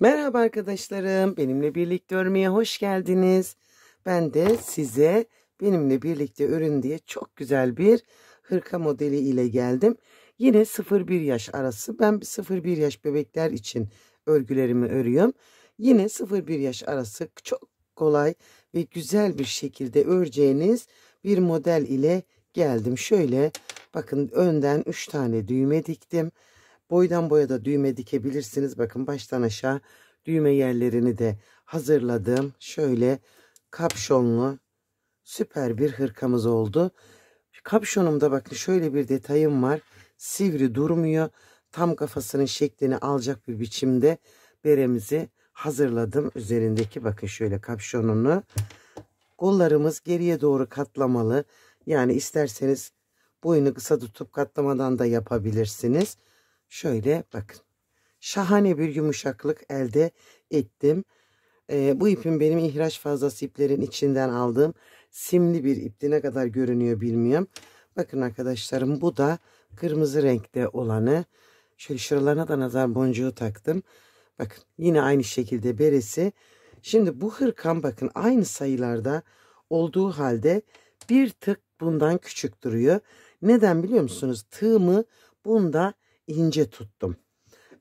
Merhaba arkadaşlarım. Benimle birlikte örmeye hoş geldiniz. Ben de size benimle birlikte örün diye çok güzel bir hırka modeli ile geldim. Yine 0-1 yaş arası. Ben 0-1 yaş bebekler için örgülerimi örüyorum. Yine 0-1 yaş arası çok kolay ve güzel bir şekilde öreceğiniz bir model ile geldim. Şöyle bakın önden 3 tane düğme diktim. Boydan boya da düğme dikebilirsiniz. Bakın baştan aşağı düğme yerlerini de hazırladım. Şöyle kapşonlu süper bir hırkamız oldu. Kapşonumda bakın şöyle bir detayım var. Sivri durmuyor. Tam kafasının şeklini alacak bir biçimde beremizi hazırladım. Üzerindeki bakın şöyle kapşonunu. Kollarımız geriye doğru katlamalı. Yani isterseniz boyunu kısa tutup katlamadan da yapabilirsiniz. Şöyle bakın. Şahane bir yumuşaklık elde ettim. Ee, bu ipin benim ihraç fazlası iplerin içinden aldığım simli bir ipti. Ne kadar görünüyor bilmiyorum. Bakın arkadaşlarım bu da kırmızı renkte olanı. Şöyle şuralarına da nazar boncuğu taktım. Bakın yine aynı şekilde beresi. Şimdi bu hırkan bakın aynı sayılarda olduğu halde bir tık bundan küçük duruyor. Neden biliyor musunuz? Tığımı bunda ince tuttum.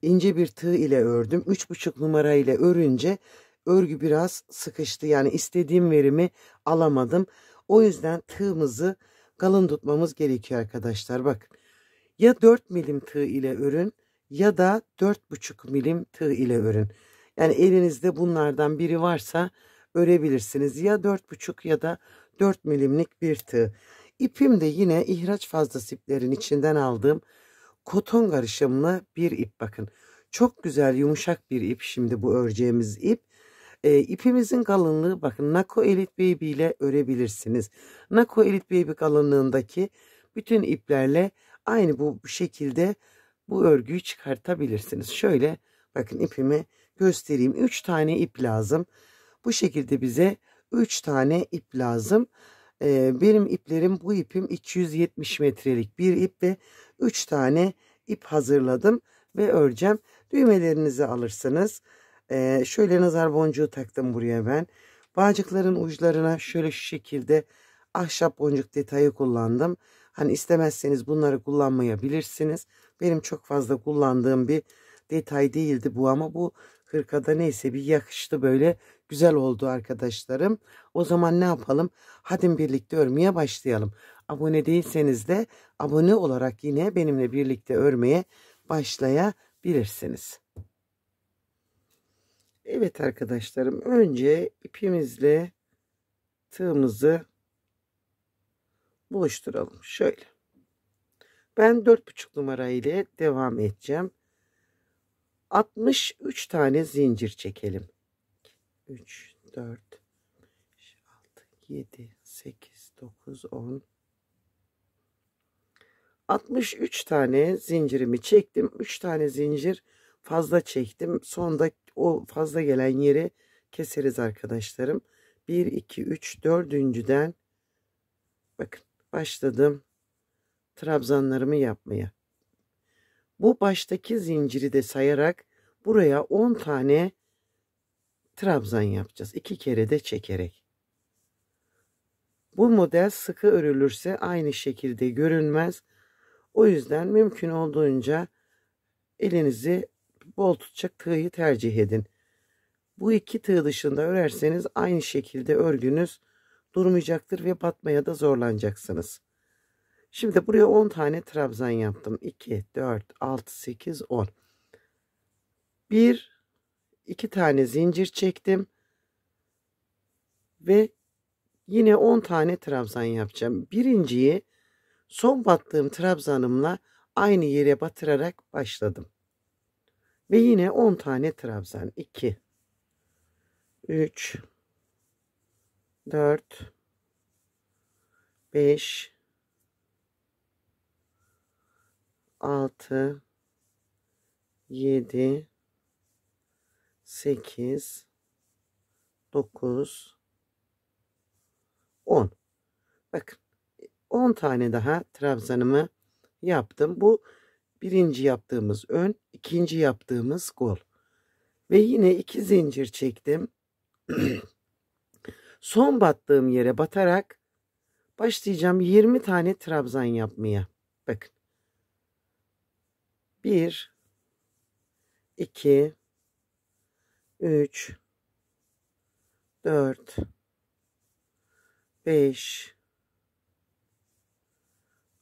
İnce bir tığ ile ördüm. 3,5 numara ile örünce örgü biraz sıkıştı. Yani istediğim verimi alamadım. O yüzden tığımızı kalın tutmamız gerekiyor arkadaşlar. Bak. ya 4 milim tığ ile örün ya da 4,5 milim tığ ile örün. Yani elinizde bunlardan biri varsa örebilirsiniz. Ya 4,5 ya da 4 milimlik bir tığ. İpim de yine ihraç fazlası iplerin içinden aldığım koton karışımına bir ip bakın. Çok güzel yumuşak bir ip şimdi bu öreceğimiz ip. E, ipimizin kalınlığı bakın Nako Elite Baby ile örebilirsiniz. Nako Elite Baby kalınlığındaki bütün iplerle aynı bu şekilde bu örgüyü çıkartabilirsiniz. Şöyle bakın ipimi göstereyim. 3 tane ip lazım. Bu şekilde bize 3 tane ip lazım. Ee, benim iplerim bu ipim 270 metrelik bir ip ve 3 tane ip hazırladım ve öreceğim. Düğmelerinizi alırsınız. Ee, şöyle nazar boncuğu taktım buraya ben. Bağcıkların uçlarına şöyle şu şekilde ahşap boncuk detayı kullandım. Hani istemezseniz bunları kullanmayabilirsiniz. Benim çok fazla kullandığım bir detay değildi bu ama bu hırkada neyse bir yakıştı böyle güzel oldu arkadaşlarım. O zaman ne yapalım? Hadi birlikte örmeye başlayalım. Abone değilseniz de abone olarak yine benimle birlikte örmeye başlayabilirsiniz. Evet arkadaşlarım önce ipimizle tığımızı buluşturalım. Şöyle. Ben 4,5 numara ile devam edeceğim. 63 tane zincir çekelim. 3, 4, 5, 6, 7, 8, 9, 10, 63 tane zincirimi çektim. 3 tane zincir fazla çektim. Sonda o fazla gelen yeri keseriz arkadaşlarım. 1, 2, 3, 4.den bakın başladım trabzanlarımı yapmaya. Bu baştaki zinciri de sayarak buraya 10 tane trabzan yapacağız. 2 kere de çekerek. Bu model sıkı örülürse aynı şekilde görünmez. O yüzden mümkün olduğunca elinizi bol tutacak tığı tercih edin. Bu iki tığ dışında örerseniz aynı şekilde örgünüz durmayacaktır ve batmaya da zorlanacaksınız. Şimdi buraya 10 tane trabzan yaptım. 2, 4, 6, 8, 10. 1, 2 tane zincir çektim. Ve yine 10 tane trabzan yapacağım. Birinciyi son battığım trabzanımla aynı yere batırarak başladım. Ve yine 10 tane trabzan. 2 3 4 5 6 7 8 9 10 Bakın 10 tane daha trabzanımı yaptım. Bu birinci yaptığımız ön, ikinci yaptığımız kol. Ve yine iki zincir çektim. Son battığım yere batarak başlayacağım 20 tane trabzan yapmaya. Bakın. 1 2 3 4 5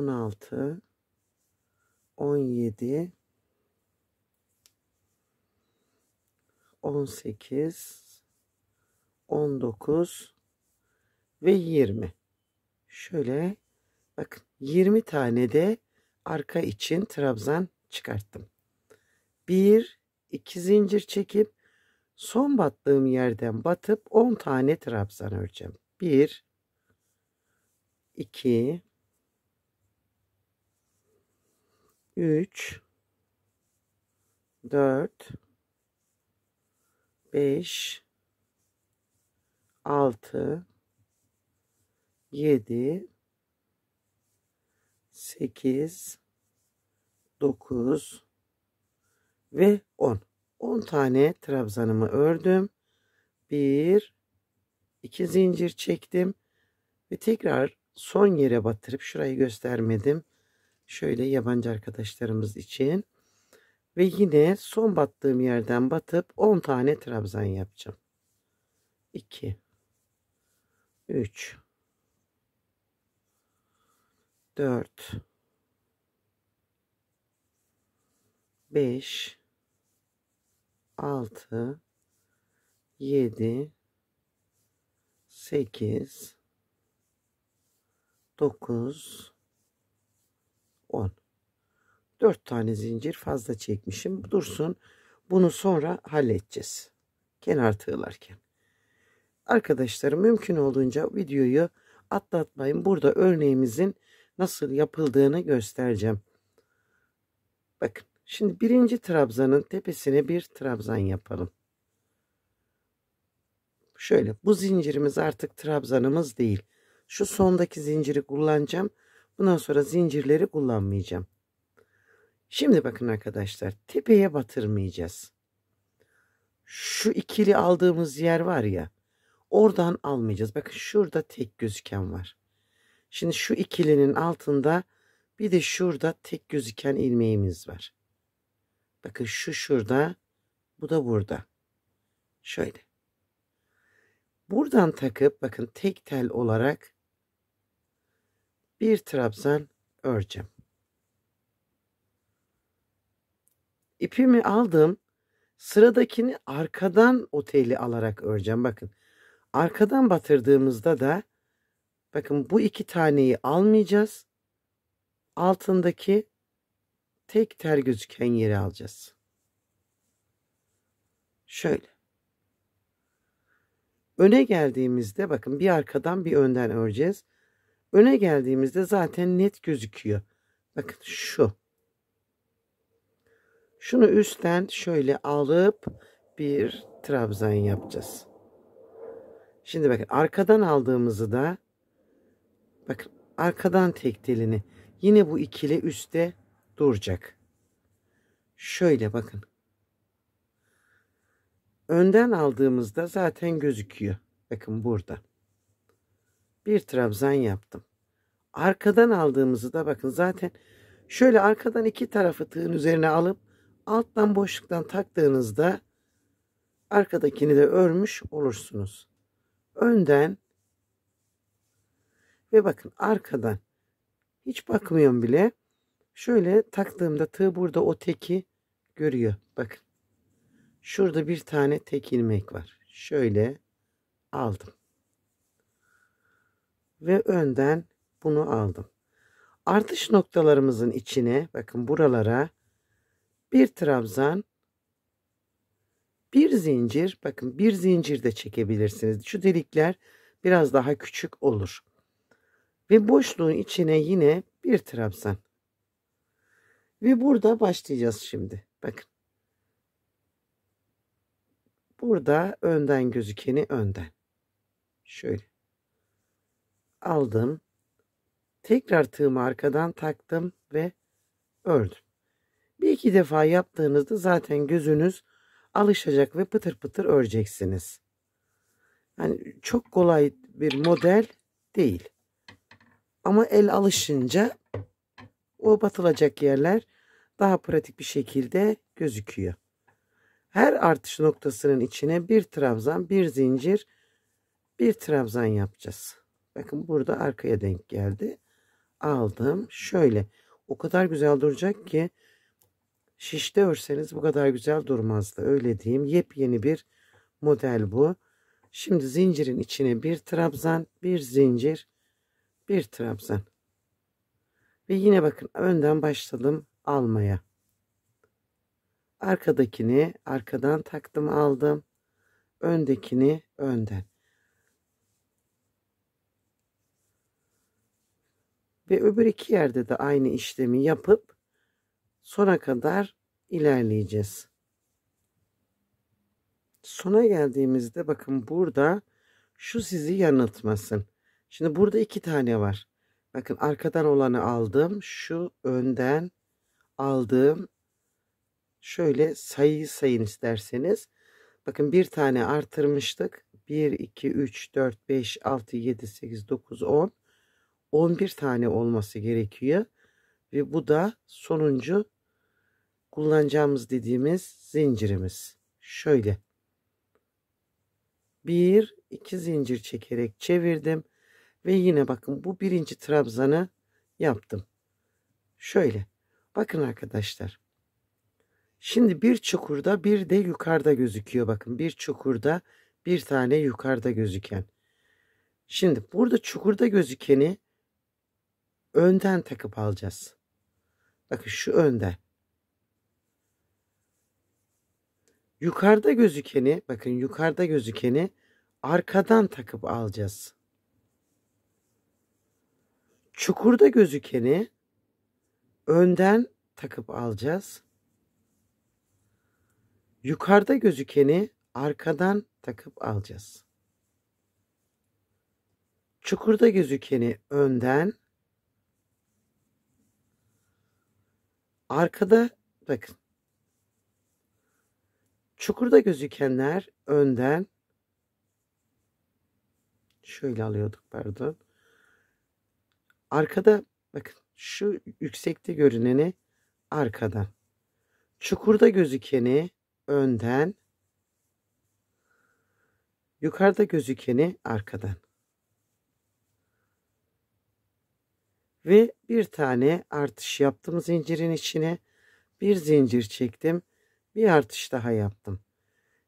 16 17 18 19 ve 20. Şöyle bakın 20 tane de arka için trabzan çıkarttım. 1 2 zincir çekip son battığım yerden batıp 10 tane trabzan öreceğim. 1 2 3 4 5 6 7 8 9 ve 10. 10 tane trabzanımı ördüm. 1 2 zincir çektim ve tekrar son yere batırıp şurayı göstermedim. Şöyle yabancı arkadaşlarımız için. Ve yine son battığım yerden batıp 10 tane trabzan yapacağım. 2 3 4 5 6 7 8 9 10. 4 tane zincir fazla çekmişim. Dursun. Bunu sonra halledeceğiz. Kenar tığlarken. Arkadaşlar mümkün olduğunca videoyu atlatmayın. Burada örneğimizin nasıl yapıldığını göstereceğim. Bakın. Şimdi birinci trabzanın tepesine bir trabzan yapalım. Şöyle bu zincirimiz artık trabzanımız değil. Şu sondaki zinciri kullanacağım. Bundan sonra zincirleri kullanmayacağım. Şimdi bakın arkadaşlar tepeye batırmayacağız. Şu ikili aldığımız yer var ya oradan almayacağız. Bakın şurada tek gözüken var. Şimdi şu ikilinin altında bir de şurada tek gözüken ilmeğimiz var. Bakın şu şurada bu da burada. Şöyle. Buradan takıp bakın tek tel olarak bir trabzan öreceğim. İpimi aldım. Sıradakini arkadan oteli alarak öreceğim. Bakın arkadan batırdığımızda da bakın bu iki taneyi almayacağız. Altındaki tek tel gözüken yeri alacağız. Şöyle. Öne geldiğimizde bakın bir arkadan bir önden öreceğiz. Öne geldiğimizde zaten net gözüküyor. Bakın şu. Şunu üstten şöyle alıp bir trabzan yapacağız. Şimdi bakın arkadan aldığımızı da bakın arkadan tek telini yine bu ikili üstte duracak. Şöyle bakın. Önden aldığımızda zaten gözüküyor. Bakın burada bir trabzan yaptım. Arkadan aldığımızı da bakın zaten şöyle arkadan iki tarafı tığın üzerine alıp alttan boşluktan taktığınızda arkadakini de örmüş olursunuz. Önden ve bakın arkadan hiç bakmıyorum bile. Şöyle taktığımda tığ burada o teki görüyor. Bakın. Şurada bir tane tek ilmek var. Şöyle aldım ve önden bunu aldım. Artış noktalarımızın içine bakın buralara bir trabzan bir zincir bakın bir zincir de çekebilirsiniz. Şu delikler biraz daha küçük olur. Ve boşluğun içine yine bir trabzan. Ve burada başlayacağız şimdi. Bakın. Burada önden gözükeni önden. Şöyle aldım. Tekrar tığımı arkadan taktım ve ördüm. Bir iki defa yaptığınızda zaten gözünüz alışacak ve pıtır pıtır öreceksiniz. Yani çok kolay bir model değil. Ama el alışınca o batılacak yerler daha pratik bir şekilde gözüküyor. Her artış noktasının içine bir trabzan, bir zincir, bir trabzan yapacağız. Bakın burada arkaya denk geldi. Aldım. Şöyle. O kadar güzel duracak ki şişte örseniz bu kadar güzel durmazdı. Öyle diyeyim. Yepyeni bir model bu. Şimdi zincirin içine bir trabzan, bir zincir, bir trabzan. Ve yine bakın önden başladım almaya. Arkadakini arkadan taktım aldım. Öndekini önden. Ve öbür iki yerde de aynı işlemi yapıp sona kadar ilerleyeceğiz. Sona geldiğimizde bakın burada şu sizi yanıltmasın. Şimdi burada iki tane var. Bakın arkadan olanı aldım. Şu önden aldığım şöyle sayıyı sayın isterseniz. Bakın bir tane artırmıştık. 1, 2, 3, 4, 5, 6, 7, 8, 9, 10. 11 tane olması gerekiyor. Ve bu da sonuncu kullanacağımız dediğimiz zincirimiz. Şöyle. bir iki zincir çekerek çevirdim. Ve yine bakın bu birinci trabzanı yaptım. Şöyle. Bakın arkadaşlar. Şimdi bir çukurda bir de yukarıda gözüküyor. Bakın bir çukurda bir tane yukarıda gözüken. Şimdi burada çukurda gözükeni önden takıp alacağız. Bakın şu önde. Yukarıda gözükeni, bakın yukarıda gözükeni arkadan takıp alacağız. Çukurda gözükeni önden takıp alacağız. Yukarıda gözükeni arkadan takıp alacağız. Çukurda gözükeni önden, Arkada bakın. Çukurda gözükenler önden şöyle alıyorduk pardon. Arkada bakın şu yüksekte görüneni arkadan. Çukurda gözükeni önden. Yukarıda gözükeni arkadan. ve bir tane artış yaptım zincirin içine bir zincir çektim bir artış daha yaptım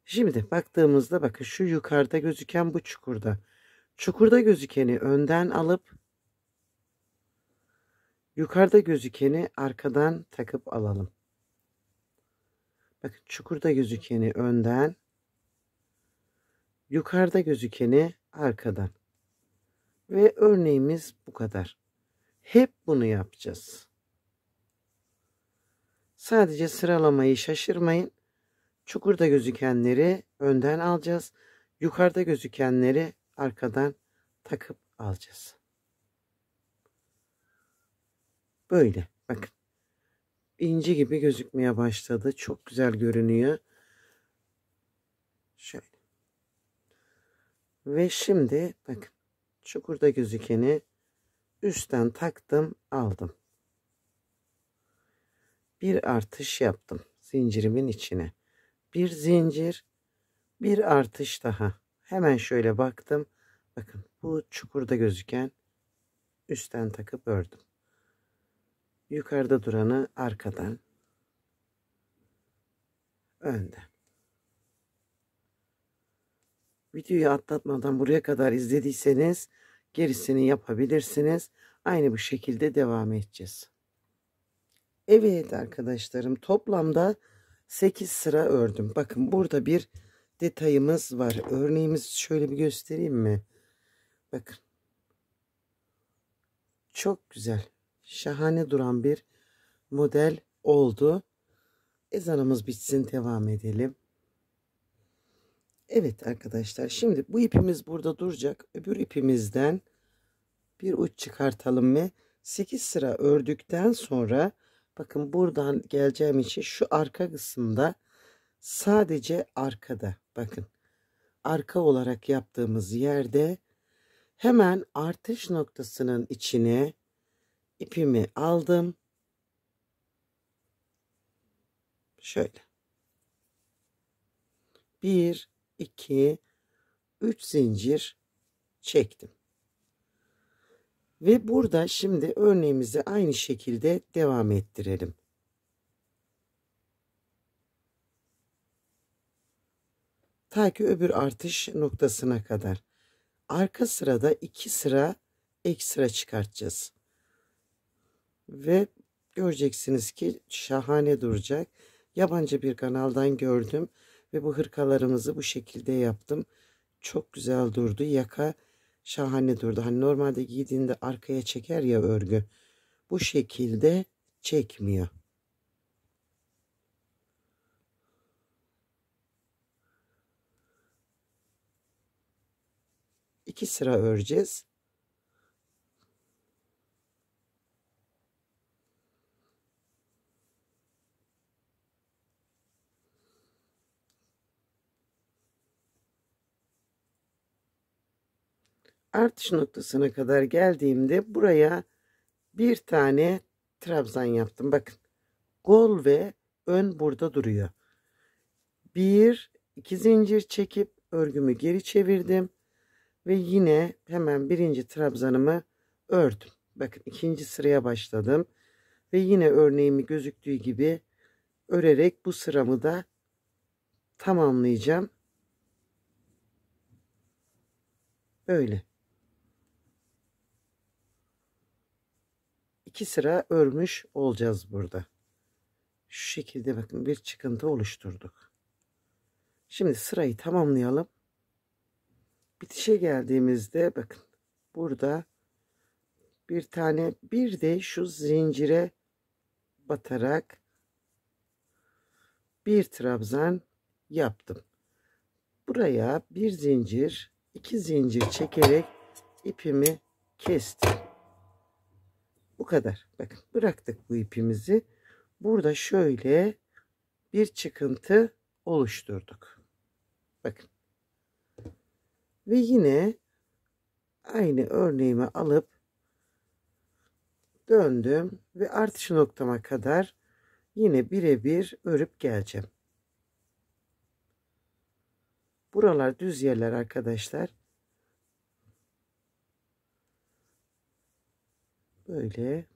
şimdi baktığımızda bakın şu yukarıda gözüken bu çukurda çukurda gözükeni önden alıp yukarıda gözükeni arkadan takıp alalım bakın çukurda gözükeni önden yukarıda gözükeni arkadan ve örneğimiz bu kadar hep bunu yapacağız. Sadece sıralamayı şaşırmayın. Çukurda gözükenleri önden alacağız. Yukarıda gözükenleri arkadan takıp alacağız. Böyle. Bakın. İnci gibi gözükmeye başladı. Çok güzel görünüyor. Şöyle. Ve şimdi bakın. Çukurda gözükeni üstten taktım aldım bir artış yaptım zincirimin içine bir zincir bir artış daha hemen şöyle baktım bakın bu çukurda gözüken üstten takıp ördüm yukarıda duranı arkadan önde. Videoyu atlatmadan buraya kadar izlediyseniz Gerisini yapabilirsiniz. Aynı bu şekilde devam edeceğiz. Evet arkadaşlarım toplamda 8 sıra ördüm. Bakın burada bir detayımız var. Örneğimizi şöyle bir göstereyim mi? Bakın. Çok güzel. Şahane duran bir model oldu. Ezanımız bitsin devam edelim. Evet arkadaşlar şimdi bu ipimiz burada duracak. Öbür ipimizden bir uç çıkartalım ve 8 sıra ördükten sonra bakın buradan geleceğim için şu arka kısımda sadece arkada bakın arka olarak yaptığımız yerde hemen artış noktasının içine ipimi aldım. Şöyle. 1 2 3 zincir çektim. Ve burada şimdi örneğimizi aynı şekilde devam ettirelim. Ta ki öbür artış noktasına kadar. Arka sırada 2 sıra ek sıra çıkartacağız. Ve göreceksiniz ki şahane duracak. Yabancı bir kanaldan gördüm. Ve bu hırkalarımızı bu şekilde yaptım. Çok güzel durdu. Yaka şahane durdu. Hani normalde giydiğinde arkaya çeker ya örgü. Bu şekilde çekmiyor. İki sıra öreceğiz. artış noktasına kadar geldiğimde buraya bir tane trabzan yaptım. Bakın gol ve ön burada duruyor. Bir, iki zincir çekip örgümü geri çevirdim. Ve yine hemen birinci trabzanımı ördüm. Bakın ikinci sıraya başladım. Ve yine örneğimi gözüktüğü gibi örerek bu sıramı da tamamlayacağım. Böyle. iki sıra örmüş olacağız burada. Şu şekilde bakın bir çıkıntı oluşturduk. Şimdi sırayı tamamlayalım. Bitişe geldiğimizde bakın burada bir tane bir de şu zincire batarak bir trabzan yaptım. Buraya bir zincir, iki zincir çekerek ipimi kestim kadar. Bakın bıraktık bu ipimizi. Burada şöyle bir çıkıntı oluşturduk. Bakın. Ve yine aynı örneğimi alıp döndüm ve artış noktama kadar yine birebir örüp geleceğim. Buralar düz yerler arkadaşlar. Böyle.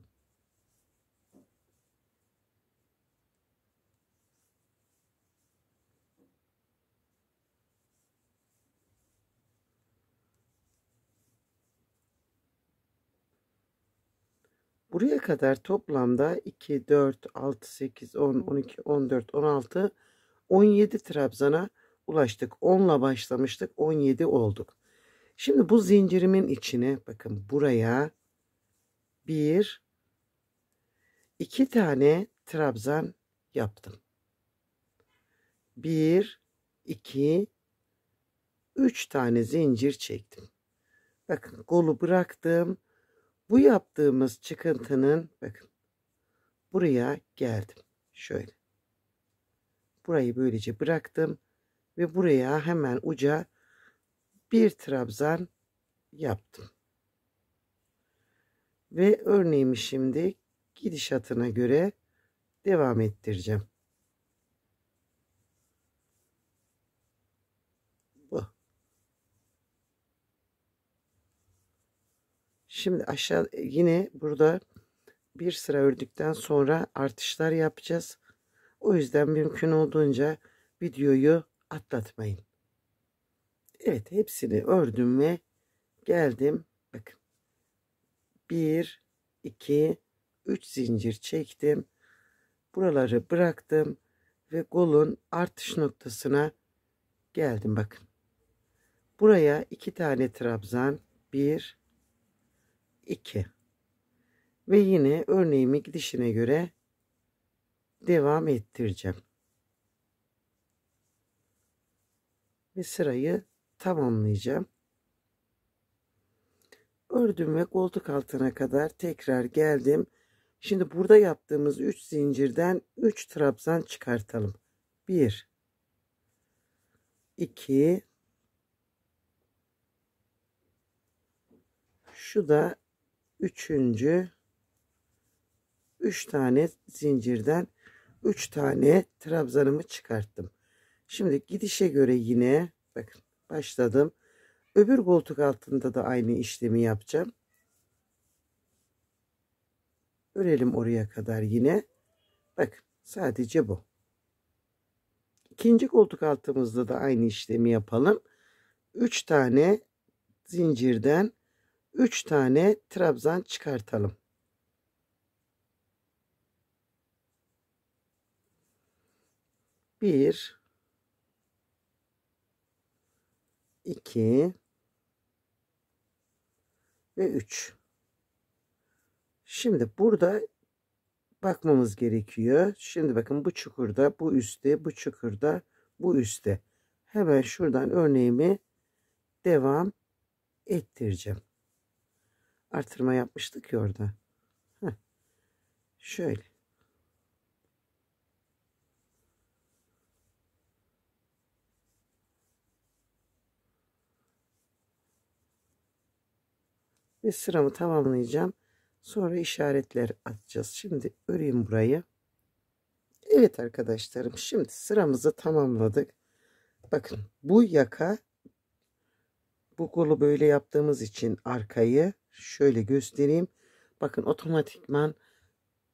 Buraya kadar toplamda 2, 4, 6, 8, 10, 12, 14, 16, 17 trabzana ulaştık. 10 ile başlamıştık. 17 olduk. Şimdi bu zincirimin içine bakın buraya bir, iki tane trabzan yaptım. Bir, iki, üç tane zincir çektim. Bakın kolu bıraktım. Bu yaptığımız çıkıntının bakın buraya geldim. Şöyle. Burayı böylece bıraktım ve buraya hemen uca bir trabzan yaptım. Ve örneğimi şimdi gidişatına göre devam ettireceğim. Bu. Şimdi aşağı yine burada bir sıra ördükten sonra artışlar yapacağız. O yüzden mümkün olduğunca videoyu atlatmayın. Evet hepsini ördüm ve geldim 1 2 3 zincir çektim. Buraları bıraktım ve golun artış noktasına geldim bakın. Buraya iki tane trabzan. bir, iki. Ve yine örneğimi gidişine göre devam ettireceğim. Ve sırayı tamamlayacağım ördüm ve koltuk altına kadar tekrar geldim. Şimdi burada yaptığımız 3 zincirden 3 trabzan çıkartalım. 1 2 Şu da üçüncü 3 üç tane zincirden 3 tane trabzanımı çıkarttım. Şimdi gidişe göre yine bakın başladım. Öbür koltuk altında da aynı işlemi yapacağım. Örelim oraya kadar yine. Bak, sadece bu. İkinci koltuk altımızda da aynı işlemi yapalım. 3 tane zincirden 3 tane trabzan çıkartalım. Bir, iki, ve 3. Şimdi burada bakmamız gerekiyor. Şimdi bakın bu çukurda, bu üstte, bu çukurda, bu üstte. Hemen şuradan örneğimi devam ettireceğim. Artırma yapmıştık ya orada. Heh. Şöyle. ve sıramı tamamlayacağım. Sonra işaretler atacağız. Şimdi öreyim burayı. Evet arkadaşlarım şimdi sıramızı tamamladık. Bakın bu yaka bu kolu böyle yaptığımız için arkayı şöyle göstereyim. Bakın otomatikman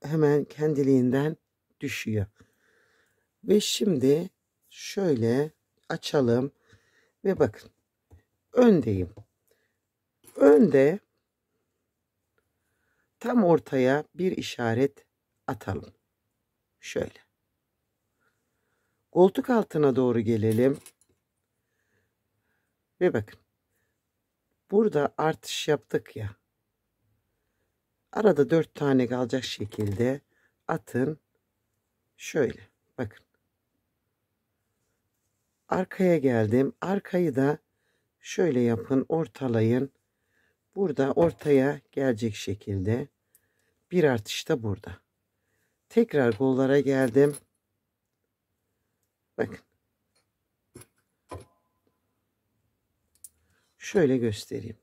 hemen kendiliğinden düşüyor. Ve şimdi şöyle açalım ve bakın öndeyim. Önde tam ortaya bir işaret atalım. Şöyle. Koltuk altına doğru gelelim. Ve bakın. Burada artış yaptık ya. Arada dört tane kalacak şekilde atın. Şöyle. Bakın. Arkaya geldim. Arkayı da şöyle yapın. Ortalayın. Burada ortaya gelecek şekilde bir artış da burada. Tekrar gollara geldim. Bakın. Şöyle göstereyim.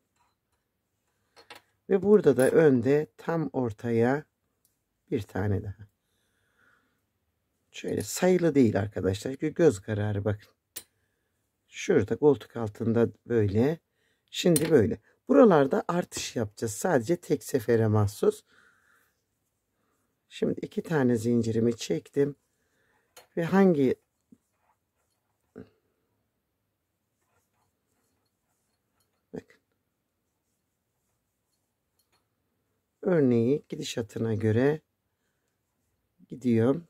Ve burada da önde tam ortaya bir tane daha. Şöyle sayılı değil arkadaşlar. çünkü Göz kararı bakın. Şurada koltuk altında böyle. Şimdi böyle. Buralarda artış yapacağız. Sadece tek sefere mahsus. Şimdi iki tane zincirimi çektim. Ve hangi Bakın. Örneği gidişatına göre gidiyorum.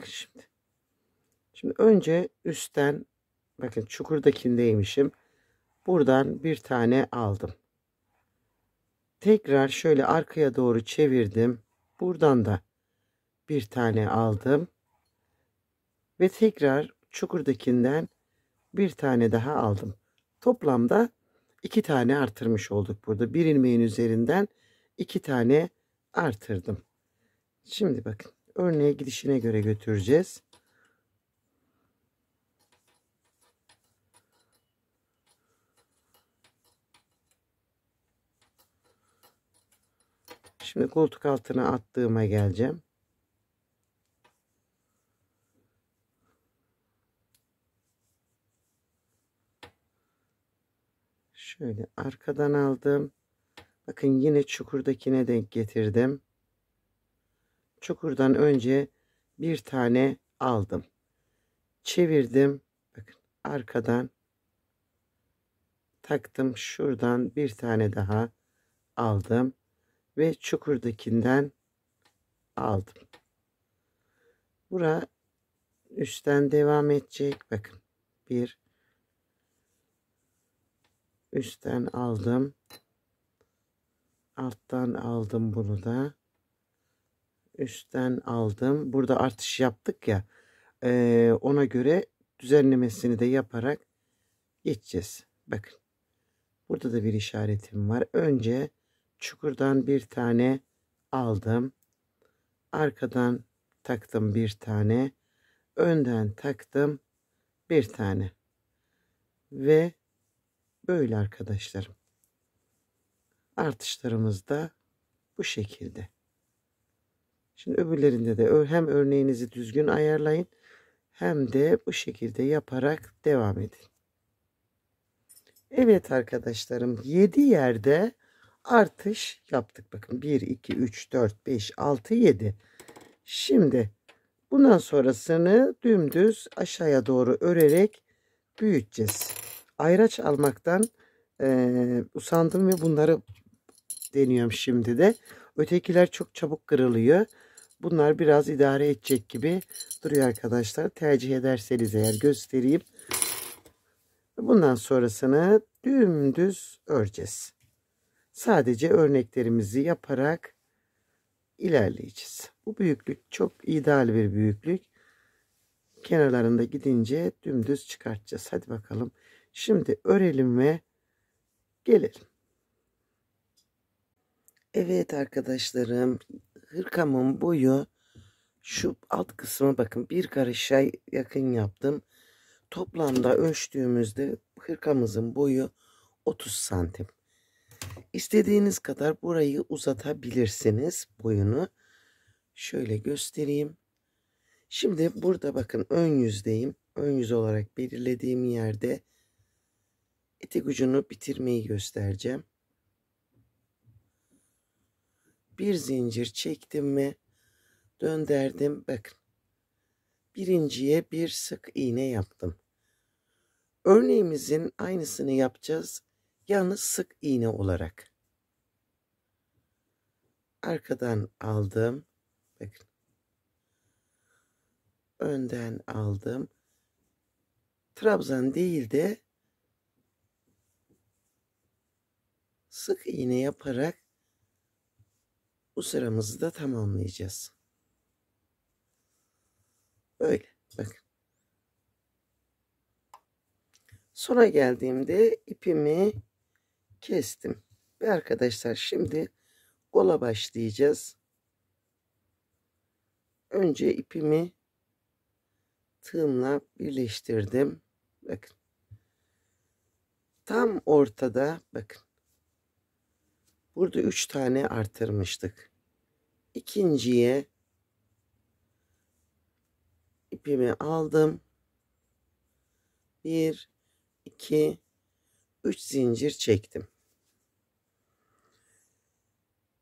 Bakın şimdi. Şimdi önce üstten bakın çukurdakindeymişim. Buradan bir tane aldım. Tekrar şöyle arkaya doğru çevirdim. Buradan da bir tane aldım. Ve tekrar çukurdakinden bir tane daha aldım. Toplamda iki tane artırmış olduk burada. Bir ilmeğin üzerinden iki tane artırdım. Şimdi bakın. Örneğe gidişine göre götüreceğiz. Şimdi koltuk altına attığıma geleceğim. Şöyle arkadan aldım. Bakın yine çukurdakine denk getirdim çukurdan önce bir tane aldım. Çevirdim. Bakın arkadan taktım. Şuradan bir tane daha aldım. Ve çukurdakinden aldım. Bura üstten devam edecek. Bakın bir üstten aldım. Alttan aldım bunu da üstten aldım. Burada artış yaptık ya. E, ona göre düzenlemesini de yaparak geçeceğiz. Bakın. Burada da bir işaretim var. Önce çukurdan bir tane aldım. Arkadan taktım bir tane. Önden taktım bir tane. Ve böyle arkadaşlarım. Artışlarımız da bu şekilde. Şimdi öbürlerinde de hem örneğinizi düzgün ayarlayın hem de bu şekilde yaparak devam edin. Evet arkadaşlarım 7 yerde artış yaptık. Bakın 1, 2, 3, 4, 5, 6, 7. Şimdi bundan sonrasını dümdüz aşağıya doğru örerek büyüteceğiz. Ayraç almaktan e, usandım ve bunları deniyorum şimdi de. Ötekiler çok çabuk kırılıyor. Bunlar biraz idare edecek gibi duruyor arkadaşlar. Tercih ederseniz eğer göstereyim. Bundan sonrasını dümdüz öreceğiz. Sadece örneklerimizi yaparak ilerleyeceğiz. Bu büyüklük çok ideal bir büyüklük. Kenarlarında gidince dümdüz çıkartacağız. Hadi bakalım. Şimdi örelim ve gelelim. Evet arkadaşlarım hırkamın boyu şu alt kısmı bakın bir karışa şey yakın yaptım. Toplamda ölçtüğümüzde hırkamızın boyu 30 santim. İstediğiniz kadar burayı uzatabilirsiniz boyunu. Şöyle göstereyim. Şimdi burada bakın ön yüzdeyim. Ön yüz olarak belirlediğim yerde etek ucunu bitirmeyi göstereceğim. bir zincir çektim mi dönderdim bakın. Birinciye bir sık iğne yaptım. Örneğimizin aynısını yapacağız. Yalnız sık iğne olarak. Arkadan aldım. Bakın. Önden aldım. Trabzan değil de sık iğne yaparak bu sıramızı da tamamlayacağız. Böyle. Bakın. Sona geldiğimde ipimi kestim. Ve arkadaşlar şimdi gola başlayacağız. Önce ipimi tığımla birleştirdim. Bakın. Tam ortada bakın. Burada üç tane artırmıştık ikinciye ipimi aldım. 1 2 3 zincir çektim.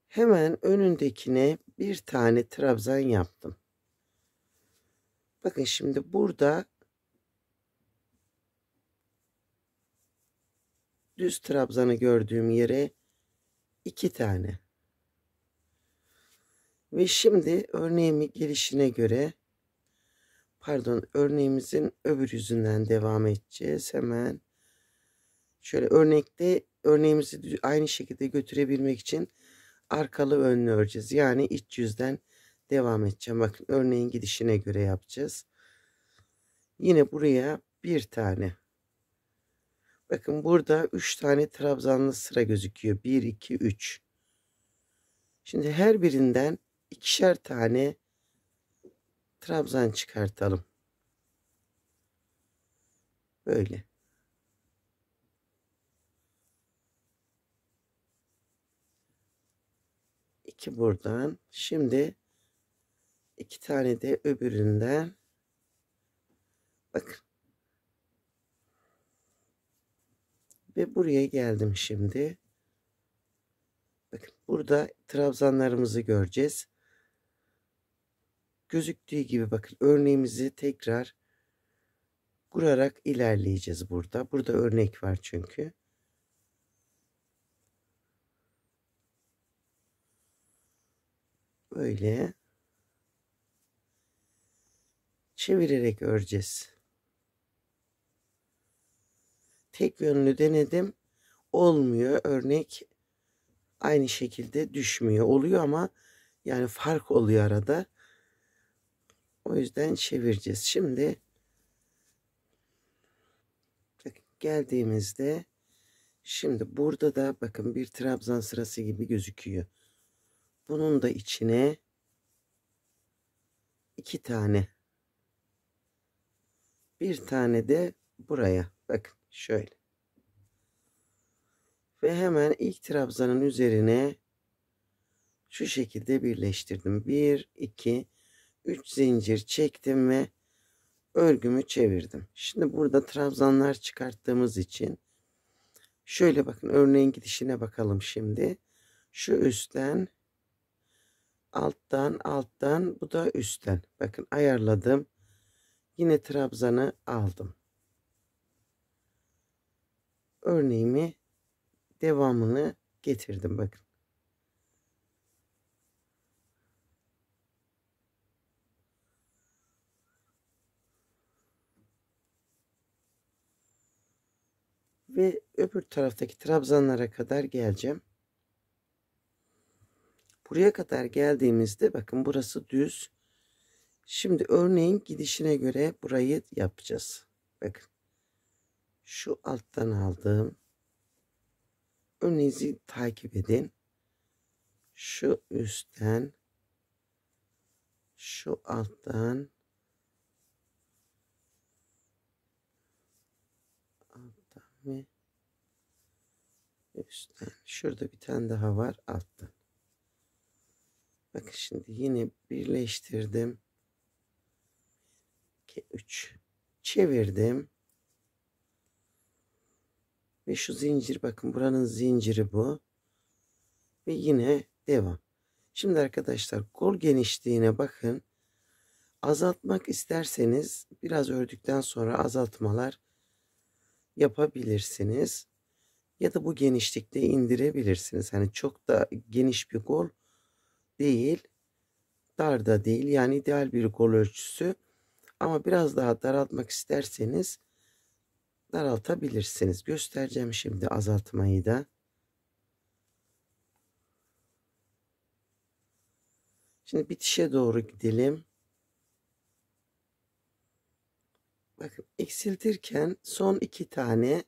Hemen önündekine bir tane trabzan yaptım. Bakın şimdi burada düz trabzanı gördüğüm yere iki tane ve şimdi örneğimi gelişine göre pardon örneğimizin öbür yüzünden devam edeceğiz. Hemen şöyle örnekte örneğimizi aynı şekilde götürebilmek için arkalı önlü öreceğiz. Yani iç yüzden devam edeceğim. Bakın örneğin gidişine göre yapacağız. Yine buraya bir tane. Bakın burada üç tane trabzanlı sıra gözüküyor. Bir, iki, üç. Şimdi her birinden ikişer tane trabzan çıkartalım. Böyle. İki buradan. Şimdi iki tane de öbüründen. Bakın. Ve buraya geldim şimdi. Bakın burada trabzanlarımızı göreceğiz. Gözüktüğü gibi bakın örneğimizi tekrar kurarak ilerleyeceğiz burada. Burada örnek var çünkü. Böyle çevirerek öreceğiz. Tek yönlü denedim. Olmuyor. Örnek aynı şekilde düşmüyor. Oluyor ama yani fark oluyor arada. O yüzden çevireceğiz. Şimdi geldiğimizde şimdi burada da bakın bir trabzan sırası gibi gözüküyor. Bunun da içine iki tane bir tane de buraya bakın şöyle ve hemen ilk trabzanın üzerine şu şekilde birleştirdim. 1 2 3 zincir çektim ve örgümü çevirdim. Şimdi burada trabzanlar çıkarttığımız için şöyle bakın örneğin gidişine bakalım şimdi. Şu üstten alttan alttan bu da üstten. Bakın ayarladım. Yine trabzanı aldım. Örneğimi devamını getirdim bakın. ve öbür taraftaki trabzanlara kadar geleceğim. Buraya kadar geldiğimizde bakın burası düz. Şimdi örneğin gidişine göre burayı yapacağız. Bakın. Şu alttan aldım. Örneğinizi takip edin. Şu üstten. Şu alttan. ve üstten. Şurada bir tane daha var alttan. Bakın şimdi yine birleştirdim. 2, 3. Çevirdim. Ve şu zincir bakın buranın zinciri bu. Ve yine devam. Şimdi arkadaşlar kol genişliğine bakın. Azaltmak isterseniz biraz ördükten sonra azaltmalar yapabilirsiniz. Ya da bu genişlikte indirebilirsiniz. Hani çok da geniş bir gol değil. Dar da değil. Yani ideal bir gol ölçüsü. Ama biraz daha daraltmak isterseniz daraltabilirsiniz. Göstereceğim şimdi azaltmayı da. Şimdi bitişe doğru gidelim. bakın eksiltirken son iki tane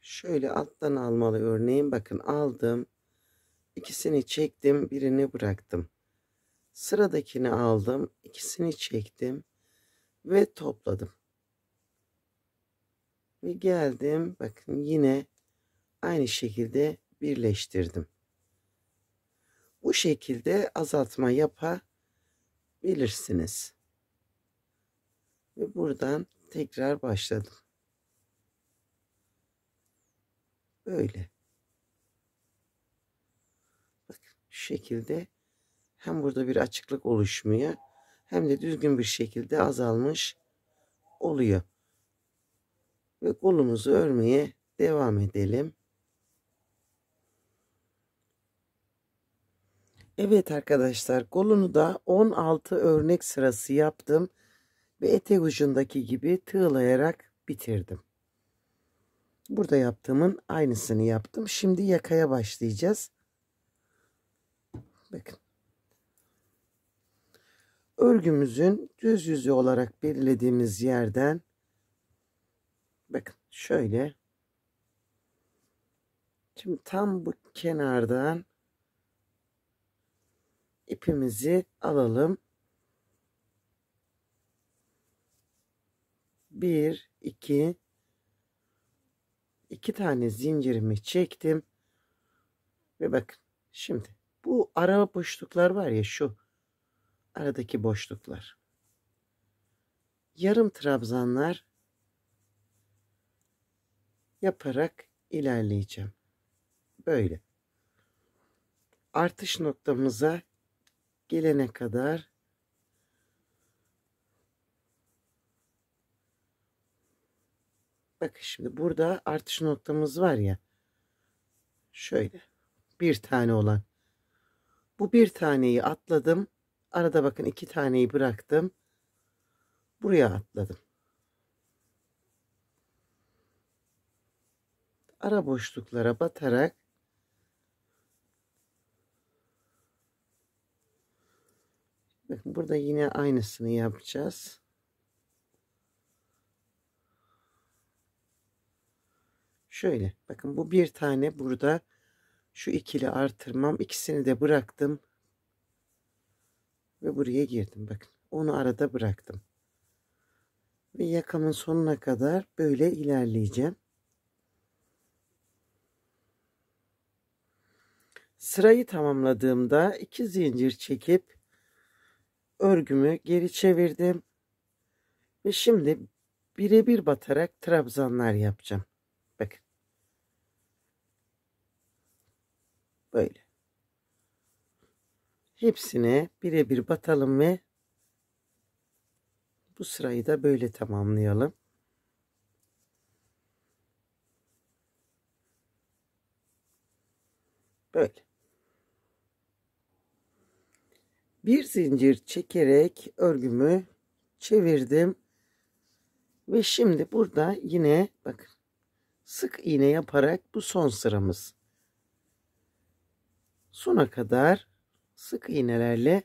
şöyle alttan almalı örneğin bakın aldım ikisini çektim birini bıraktım sıradakini aldım ikisini çektim ve topladım ve geldim bakın yine aynı şekilde birleştirdim bu şekilde azaltma yapabilirsiniz ve buradan tekrar başladım. Böyle. Bakın şu şekilde hem burada bir açıklık oluşmuyor hem de düzgün bir şekilde azalmış oluyor. Ve kolumuzu örmeye devam edelim. Evet arkadaşlar kolunu da 16 örnek sırası yaptım ve etek ucundaki gibi tığlayarak bitirdim. Burada yaptığımın aynısını yaptım. Şimdi yakaya başlayacağız. Bakın. Örgümüzün düz yüzü olarak belirlediğimiz yerden bakın şöyle Şimdi tam bu kenardan ipimizi alalım. bir iki iki tane zincirimi çektim. Ve bakın şimdi bu ara boşluklar var ya şu aradaki boşluklar. Yarım trabzanlar yaparak ilerleyeceğim. Böyle. Artış noktamıza gelene kadar Bakın şimdi burada artış noktamız var ya. Şöyle. Bir tane olan. Bu bir taneyi atladım. Arada bakın iki taneyi bıraktım. Buraya atladım. Ara boşluklara batarak Bakın burada yine aynısını yapacağız. Şöyle bakın bu bir tane burada şu ikili artırmam ikisini de bıraktım ve buraya girdim bakın onu arada bıraktım ve yakamın sonuna kadar böyle ilerleyeceğim sırayı tamamladığımda iki zincir çekip örgümü geri çevirdim ve şimdi birebir batarak trabzanlar yapacağım Böyle. Hepsine birebir batalım ve bu sırayı da böyle tamamlayalım. Böyle. Bir zincir çekerek örgümü çevirdim. Ve şimdi burada yine bakın sık iğne yaparak bu son sıramız sona kadar sık iğnelerle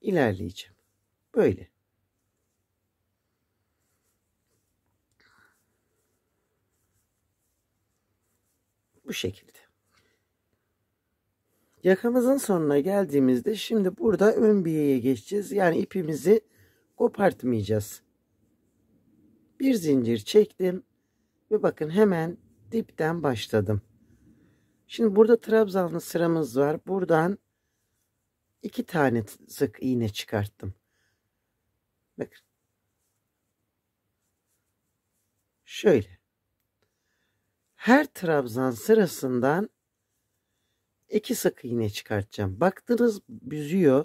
ilerleyeceğim. Böyle. Bu şekilde. Yakamızın sonuna geldiğimizde şimdi burada ön biyeye geçeceğiz. Yani ipimizi kopartmayacağız. Bir zincir çektim ve bakın hemen dipten başladım. Şimdi burada trabzanlı sıramız var. Buradan iki tane sık iğne çıkarttım. Bakın. Şöyle. Her trabzan sırasından iki sık iğne çıkartacağım. Baktınız büzüyor.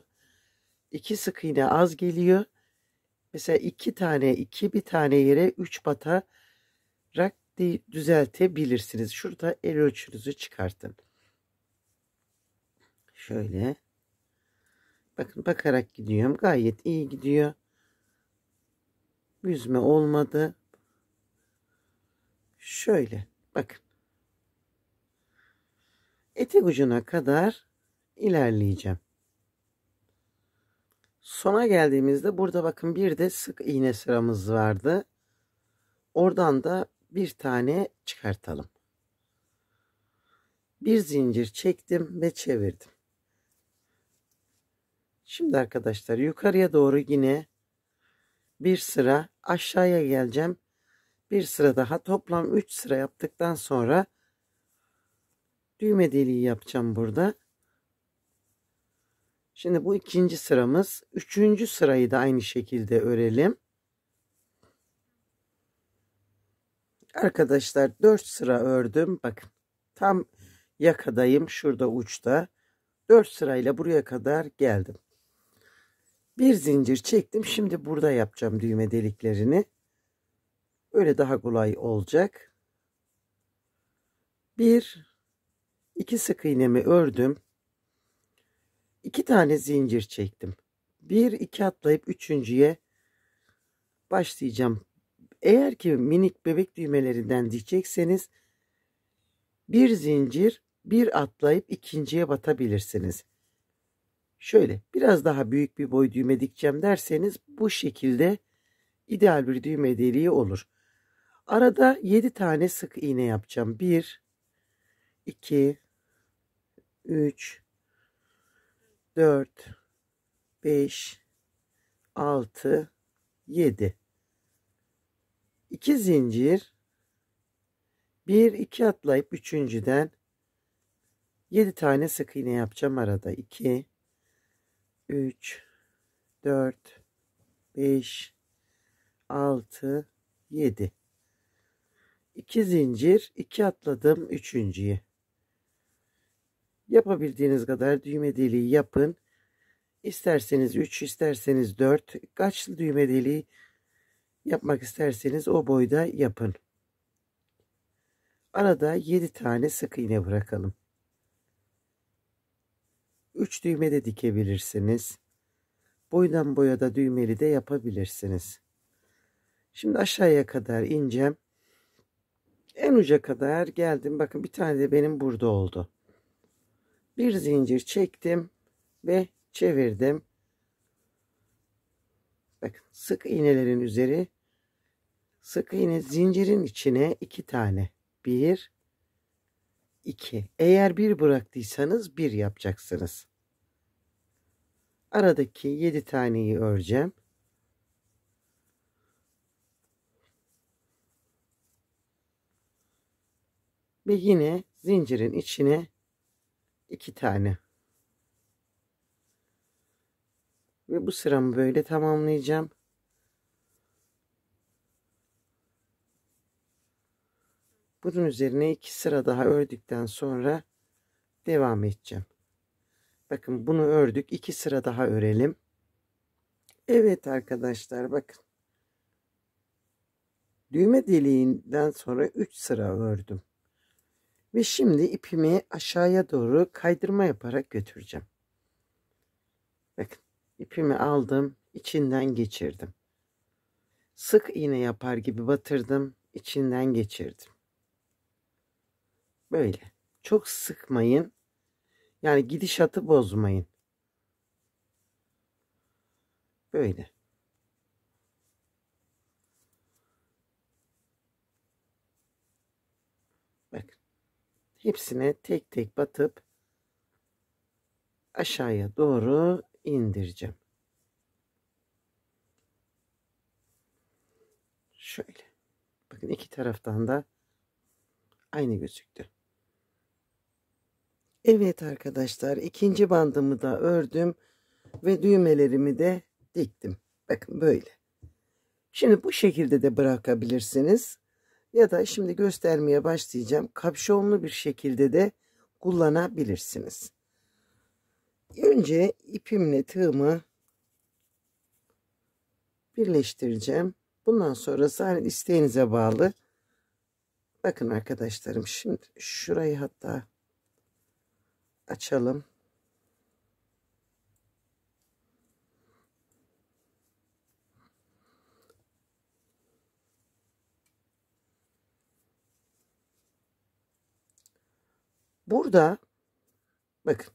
İki sık iğne az geliyor. Mesela iki tane, iki bir tane yere üç batarak düzeltebilirsiniz. Şurada el ölçünüzü çıkartın. Şöyle. Bakın bakarak gidiyorum. Gayet iyi gidiyor. Büzme olmadı. Şöyle. Bakın. Etek ucuna kadar ilerleyeceğim. Sona geldiğimizde burada bakın bir de sık iğne sıramız vardı. Oradan da bir tane çıkartalım. Bir zincir çektim ve çevirdim. Şimdi arkadaşlar yukarıya doğru yine bir sıra aşağıya geleceğim. Bir sıra daha toplam 3 sıra yaptıktan sonra düğme deliği yapacağım burada. Şimdi bu ikinci sıramız. Üçüncü sırayı da aynı şekilde örelim. Arkadaşlar 4 sıra ördüm. Bakın tam yakadayım. Şurada uçta. 4 sırayla buraya kadar geldim. Bir zincir çektim. Şimdi burada yapacağım düğme deliklerini. Öyle daha kolay olacak. Bir, iki sık iğnemi ördüm. iki tane zincir çektim. Bir, iki atlayıp üçüncüye başlayacağım. Eğer ki minik bebek düğmelerinden diyecekseniz bir zincir bir atlayıp ikinciye batabilirsiniz. Şöyle biraz daha büyük bir boy düğme dikeceğim derseniz bu şekilde ideal bir düğme deliği olur. Arada 7 tane sık iğne yapacağım. 1 2 3 4 5 6 7 2 zincir bir iki atlayıp üçüncüden yedi tane sık iğne yapacağım arada 2 üç, dört, beş, altı, yedi. 2 zincir iki atladım üçüncüye yapabildiğiniz kadar düğme deliği yapın isterseniz üç, isterseniz dört, kaç düğme deliği Yapmak isterseniz o boyda yapın. Arada 7 tane sık iğne bırakalım. 3 düğme de dikebilirsiniz. Boydan boya da düğmeli de yapabilirsiniz. Şimdi aşağıya kadar ineceğim. En uca kadar geldim. Bakın bir tane de benim burada oldu. Bir zincir çektim ve çevirdim. Bakın sık iğnelerin üzeri sık iğne zincirin içine iki tane. Bir, iki. Eğer bir bıraktıysanız bir yapacaksınız. Aradaki yedi taneyi öreceğim. Ve yine zincirin içine iki tane Ve bu sıramı böyle tamamlayacağım. Bunun üzerine iki sıra daha ördükten sonra devam edeceğim. Bakın bunu ördük. iki sıra daha örelim. Evet arkadaşlar bakın. Düğme deliğinden sonra 3 sıra ördüm. Ve şimdi ipimi aşağıya doğru kaydırma yaparak götüreceğim. Bakın. İpimi aldım, içinden geçirdim. Sık iğne yapar gibi batırdım, içinden geçirdim. Böyle. Çok sıkmayın. Yani gidişatı bozmayın. Böyle. Bakın. Hepsine tek tek batıp aşağıya doğru indireceğim. Şöyle. Bakın iki taraftan da aynı gözüktü. Evet arkadaşlar ikinci bandımı da ördüm ve düğmelerimi de diktim. Bakın böyle. Şimdi bu şekilde de bırakabilirsiniz. Ya da şimdi göstermeye başlayacağım. Kapşonlu bir şekilde de kullanabilirsiniz. Önce ipimle tığımı birleştireceğim. Bundan sonra hani isteğinize bağlı. Bakın arkadaşlarım şimdi şurayı hatta açalım. Burada bakın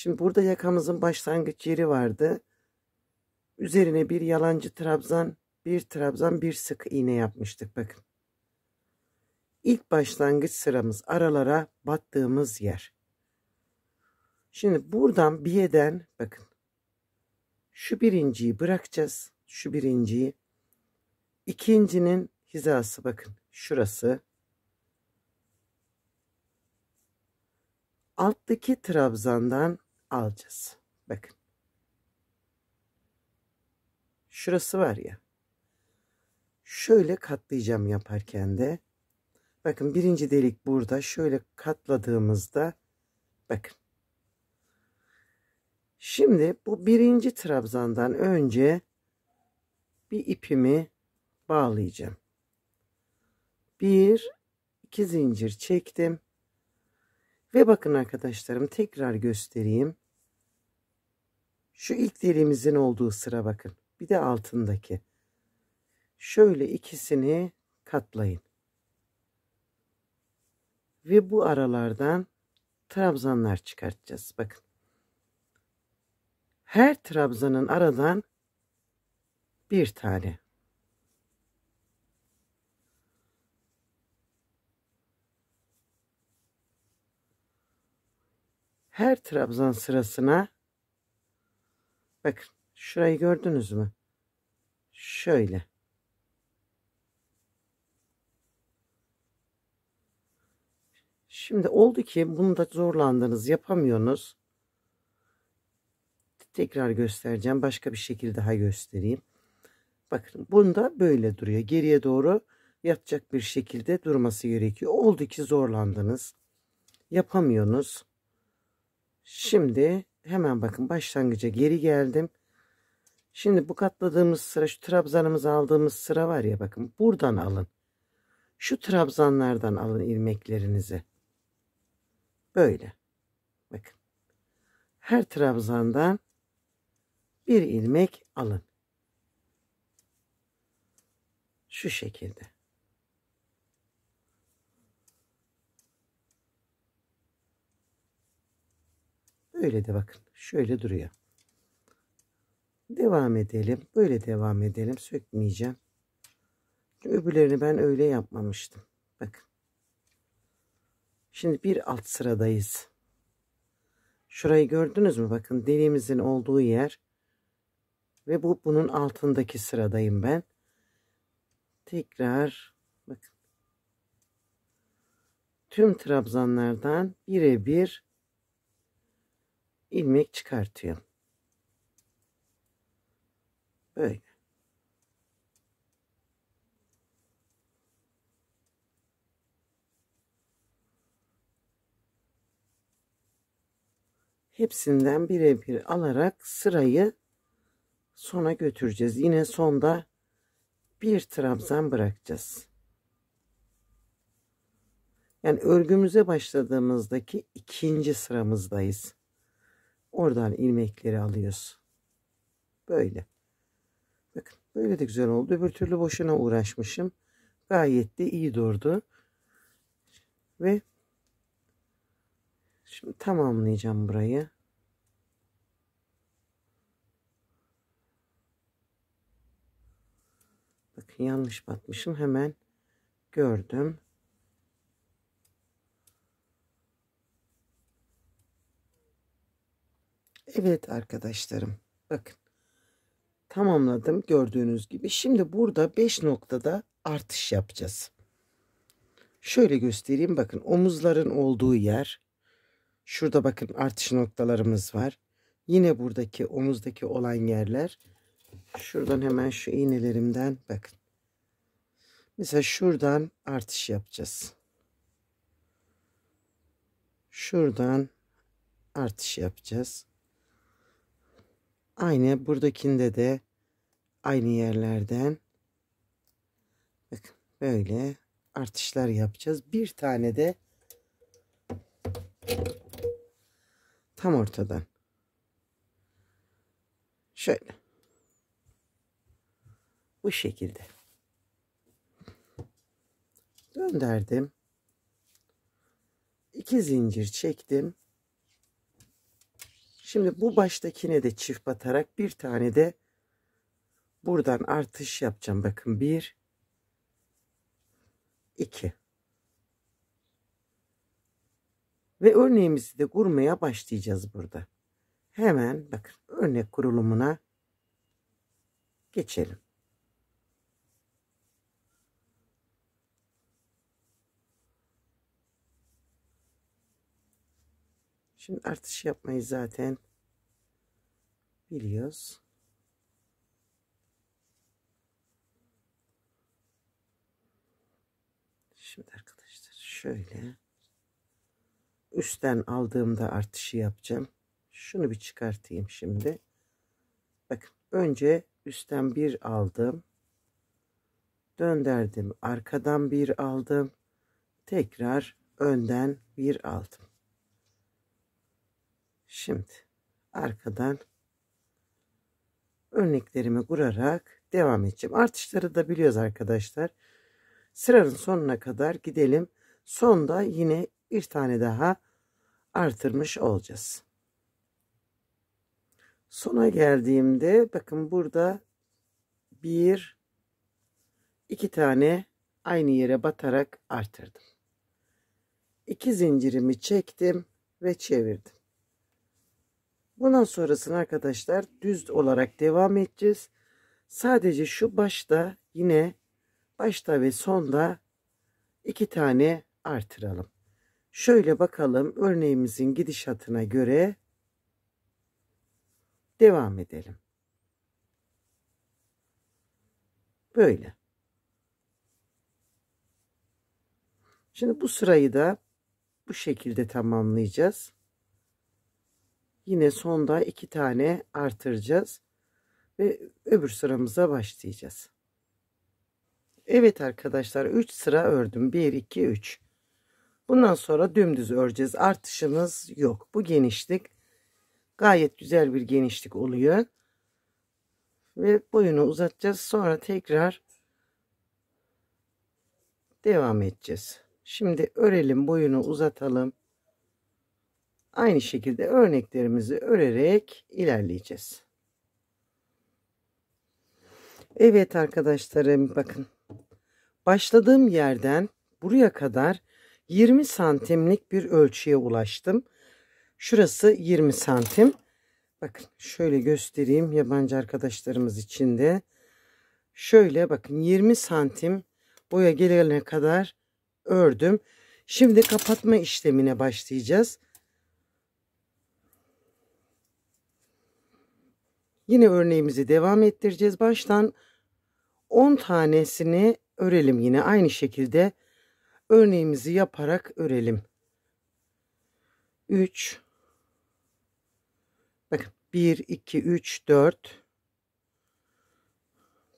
Şimdi burada yakamızın başlangıç yeri vardı. Üzerine bir yalancı trabzan, bir trabzan, bir sık iğne yapmıştık bakın. İlk başlangıç sıramız aralara battığımız yer. Şimdi buradan biyeden bakın. Şu birinciyi bırakacağız. Şu birinciyi. İkincinin hizası bakın. Şurası. Alttaki trabzandan alacağız. Bakın. Şurası var ya. Şöyle katlayacağım yaparken de. Bakın birinci delik burada. Şöyle katladığımızda bakın. Şimdi bu birinci trabzandan önce bir ipimi bağlayacağım. Bir, iki zincir çektim. Ve bakın arkadaşlarım tekrar göstereyim. Şu ilk deliğimizin olduğu sıra bakın. Bir de altındaki. Şöyle ikisini katlayın. Ve bu aralardan trabzanlar çıkartacağız. Bakın. Her trabzanın aradan bir tane. her trabzan sırasına bakın şurayı gördünüz mü? Şöyle. Şimdi oldu ki bunu da zorlandınız, yapamıyorsunuz. Tekrar göstereceğim. Başka bir şekilde daha göstereyim. Bakın bunda böyle duruyor. Geriye doğru yatacak bir şekilde durması gerekiyor. Oldu ki zorlandınız. Yapamıyorsunuz. Şimdi hemen bakın başlangıca geri geldim. Şimdi bu katladığımız sıra şu trabzanımızı aldığımız sıra var ya bakın buradan alın. Şu trabzanlardan alın ilmeklerinizi. Böyle. Bakın. Her trabzandan bir ilmek alın. Şu şekilde. Böyle de bakın. Şöyle duruyor. Devam edelim. Böyle devam edelim. Sökmeyeceğim. Şimdi öbürlerini ben öyle yapmamıştım. Bakın. Şimdi bir alt sıradayız. Şurayı gördünüz mü? Bakın deliğimizin olduğu yer. Ve bu bunun altındaki sıradayım ben. Tekrar bakın. Tüm trabzanlardan birebir ilmek çıkartıyorum. Böyle. Hepsinden birebir alarak sırayı sona götüreceğiz. Yine sonda bir trabzan bırakacağız. Yani örgümüze başladığımızdaki ikinci sıramızdayız. Oradan ilmekleri alıyoruz. Böyle. Bakın böyle de güzel oldu. Öbür türlü boşuna uğraşmışım. Gayet de iyi durdu. Ve şimdi tamamlayacağım burayı. Bakın yanlış batmışım. Hemen gördüm. Evet arkadaşlarım. Bakın. Tamamladım gördüğünüz gibi. Şimdi burada 5 noktada artış yapacağız. Şöyle göstereyim bakın omuzların olduğu yer. Şurada bakın artış noktalarımız var. Yine buradaki omuzdaki olan yerler. Şuradan hemen şu iğnelerimden bakın. Mesela şuradan artış yapacağız. Şuradan artış yapacağız. Aynı buradakinde de aynı yerlerden bakın böyle artışlar yapacağız. Bir tane de tam ortadan. Şöyle. Bu şekilde. Döndürdüm. iki zincir çektim. Şimdi bu baştakine de çift batarak bir tane de buradan artış yapacağım. Bakın bir, iki. Ve örneğimizi de kurmaya başlayacağız burada. Hemen bakın örnek kurulumuna geçelim. Şimdi artış yapmayı zaten biliyoruz. Şimdi arkadaşlar şöyle üstten aldığımda artışı yapacağım. Şunu bir çıkartayım şimdi. Bakın önce üstten bir aldım. Dönderdim. Arkadan bir aldım. Tekrar önden bir aldım. Şimdi arkadan örneklerimi kurarak devam edeceğim. Artışları da biliyoruz arkadaşlar. Sıranın sonuna kadar gidelim. Sonda yine bir tane daha artırmış olacağız. Sona geldiğimde bakın burada bir iki tane aynı yere batarak artırdım. İki zincirimi çektim ve çevirdim. Bundan sonrasını arkadaşlar düz olarak devam edeceğiz. Sadece şu başta yine başta ve sonda iki tane artıralım. Şöyle bakalım örneğimizin gidişatına göre devam edelim. Böyle. Şimdi bu sırayı da bu şekilde tamamlayacağız yine sonda iki tane artıracağız ve öbür sıramıza başlayacağız. Evet arkadaşlar 3 sıra ördüm. 1 2 3. Bundan sonra dümdüz öreceğiz. Artışımız yok. Bu genişlik gayet güzel bir genişlik oluyor. Ve boyunu uzatacağız. Sonra tekrar devam edeceğiz. Şimdi örelim, boyunu uzatalım aynı şekilde örneklerimizi örerek ilerleyeceğiz. Evet arkadaşlarım bakın. Başladığım yerden buraya kadar 20 santimlik bir ölçüye ulaştım. Şurası 20 santim. Bakın şöyle göstereyim yabancı arkadaşlarımız için de. Şöyle bakın 20 santim boya gelene kadar ördüm. Şimdi kapatma işlemine başlayacağız. Yine örneğimizi devam ettireceğiz. Baştan 10 tanesini örelim yine aynı şekilde örneğimizi yaparak örelim. 3 Bakın 1 2 3 4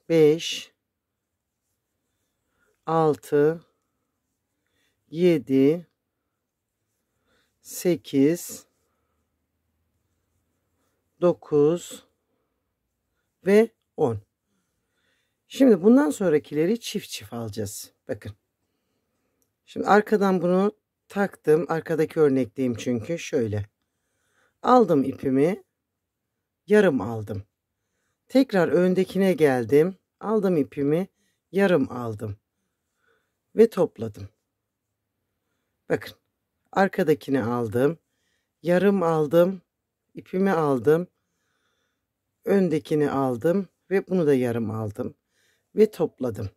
5 6 7 8 9 ve 10. Şimdi bundan sonrakileri çift çift alacağız. Bakın. Şimdi arkadan bunu taktım. Arkadaki örnekteyim çünkü şöyle. Aldım ipimi. Yarım aldım. Tekrar öndekine geldim. Aldım ipimi. Yarım aldım. Ve topladım. Bakın. Arkadakini aldım. Yarım aldım. ipimi aldım öndekini aldım ve bunu da yarım aldım ve topladım.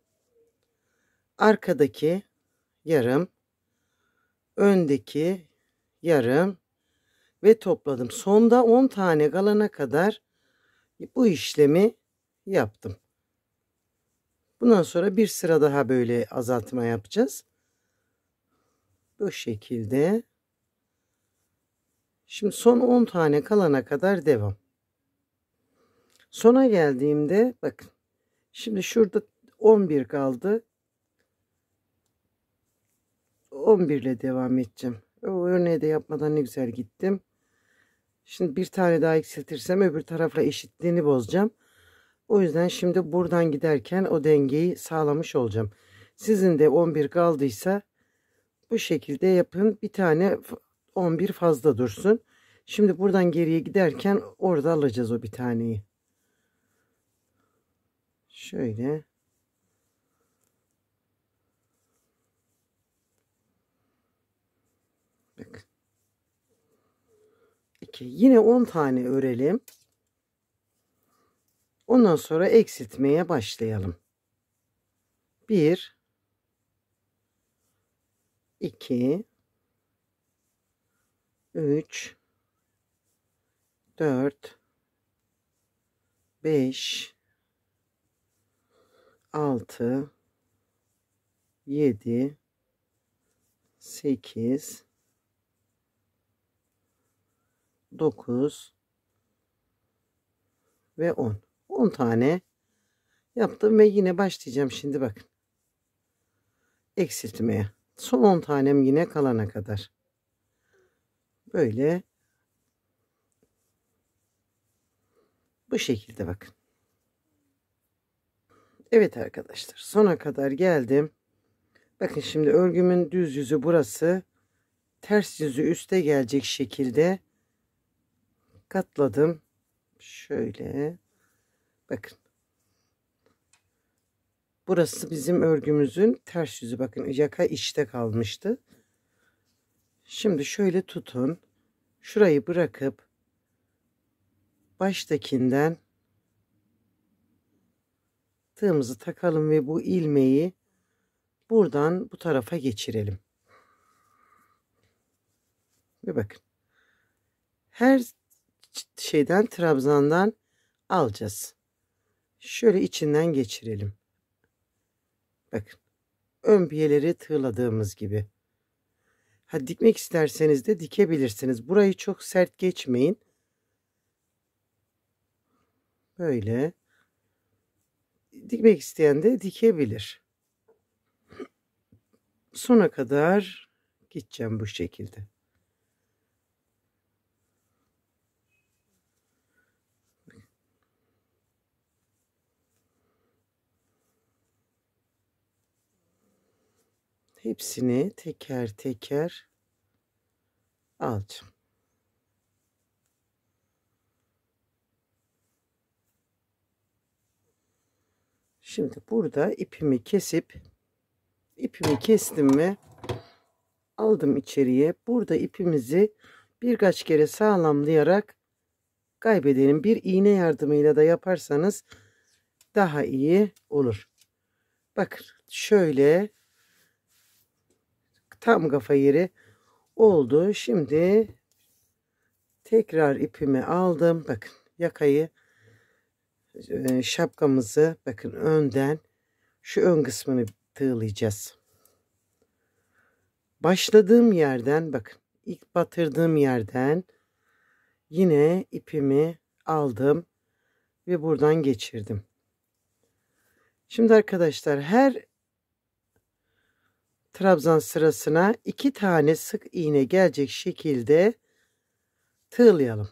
Arkadaki yarım, öndeki yarım ve topladım. Sonda 10 tane kalana kadar bu işlemi yaptım. Bundan sonra bir sıra daha böyle azaltma yapacağız. Bu şekilde. Şimdi son 10 tane kalana kadar devam. Sona geldiğimde bakın. Şimdi şurada 11 kaldı. 11 ile devam edeceğim. O örneği de yapmadan ne güzel gittim. Şimdi bir tane daha eksiltirsem öbür tarafla eşitliğini bozacağım. O yüzden şimdi buradan giderken o dengeyi sağlamış olacağım. Sizin de 11 kaldıysa bu şekilde yapın. Bir tane 11 fazla dursun. Şimdi buradan geriye giderken orada alacağız o bir taneyi. Şöyle. Bakın. İki. Yine 10 tane örelim. Ondan sonra eksiltmeye başlayalım. 1 2 3 4 5 6 7 8 9 ve 10. 10 tane yaptım ve yine başlayacağım şimdi bakın. Eksiltmeye. Son 10 tanem yine kalana kadar. Böyle bu şekilde bakın. Evet arkadaşlar sona kadar geldim. Bakın şimdi örgümün düz yüzü burası. Ters yüzü üste gelecek şekilde katladım. Şöyle. Bakın. Burası bizim örgümüzün ters yüzü. Bakın yaka içte kalmıştı. Şimdi şöyle tutun. Şurayı bırakıp baştakinden tığımızı takalım ve bu ilmeği buradan bu tarafa geçirelim. Ve bakın. Her şeyden trabzandan alacağız. Şöyle içinden geçirelim. Bakın. Ön piyeleri tığladığımız gibi. Ha dikmek isterseniz de dikebilirsiniz. Burayı çok sert geçmeyin. Böyle dikmek isteyen de dikebilir. Sona kadar gideceğim bu şekilde. Hepsini teker teker alacağım. Şimdi burada ipimi kesip ipimi kestim ve aldım içeriye. Burada ipimizi birkaç kere sağlamlayarak kaybedelim. Bir iğne yardımıyla da yaparsanız daha iyi olur. Bakın şöyle tam kafa yeri oldu. Şimdi tekrar ipimi aldım. Bakın yakayı ee, şapkamızı bakın önden şu ön kısmını tığlayacağız. Başladığım yerden bakın ilk batırdığım yerden yine ipimi aldım ve buradan geçirdim. Şimdi arkadaşlar her trabzan sırasına iki tane sık iğne gelecek şekilde tığlayalım.